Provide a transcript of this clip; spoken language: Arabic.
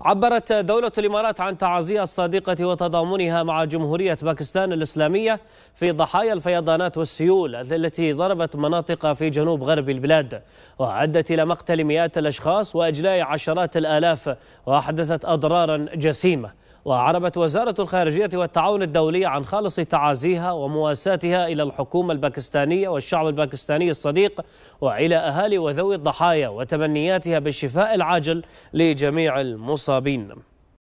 عبرت دولة الإمارات عن تعازيها الصادقة وتضامنها مع جمهورية باكستان الإسلامية في ضحايا الفيضانات والسيول التي ضربت مناطق في جنوب غرب البلاد وأدت إلى مقتل مئات الأشخاص وإجلاء عشرات الآلاف وأحدثت أضرارا جسيمة وأعربت وزارة الخارجية والتعاون الدولي عن خالص تعازيها ومواساتها إلى الحكومة الباكستانية والشعب الباكستاني الصديق وإلى أهالي وذوي الضحايا وتمنياتها بالشفاء العاجل لجميع المصابين